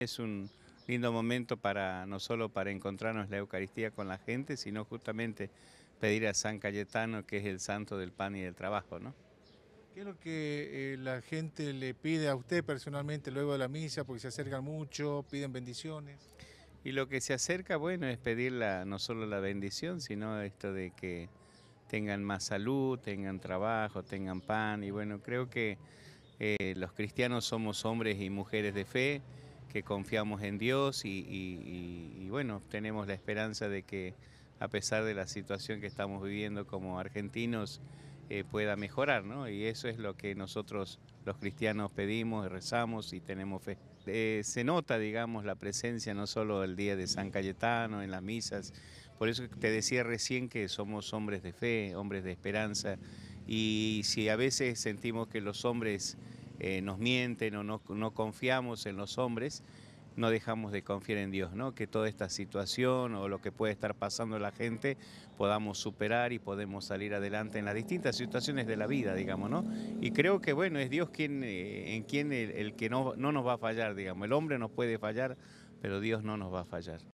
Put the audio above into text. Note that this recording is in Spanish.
Es un lindo momento para no solo para encontrarnos la Eucaristía con la gente, sino justamente pedir a San Cayetano, que es el santo del pan y del trabajo, ¿no? ¿Qué es lo que eh, la gente le pide a usted personalmente luego de la misa? Porque se acercan mucho, piden bendiciones. Y lo que se acerca, bueno, es pedir no solo la bendición, sino esto de que tengan más salud, tengan trabajo, tengan pan. Y bueno, creo que eh, los cristianos somos hombres y mujeres de fe que confiamos en Dios y, bueno, tenemos la esperanza de que a pesar de la situación que estamos viviendo como argentinos eh, pueda mejorar, ¿no? Y eso es lo que nosotros los cristianos pedimos, rezamos y tenemos fe. Eh, se nota, digamos, la presencia no solo el día de San Cayetano, en las misas, por eso te decía recién que somos hombres de fe, hombres de esperanza, y si a veces sentimos que los hombres eh, nos mienten o no, confiamos en los hombres, no dejamos de confiar en Dios, ¿no? Que toda esta situación o lo que puede estar pasando la gente podamos superar y podemos salir adelante en las distintas situaciones de la vida, digamos, ¿no? Y creo que, bueno, es Dios quien, eh, en quien el, que no, no nos va a fallar, digamos. El hombre nos puede fallar, pero Dios no nos va a fallar.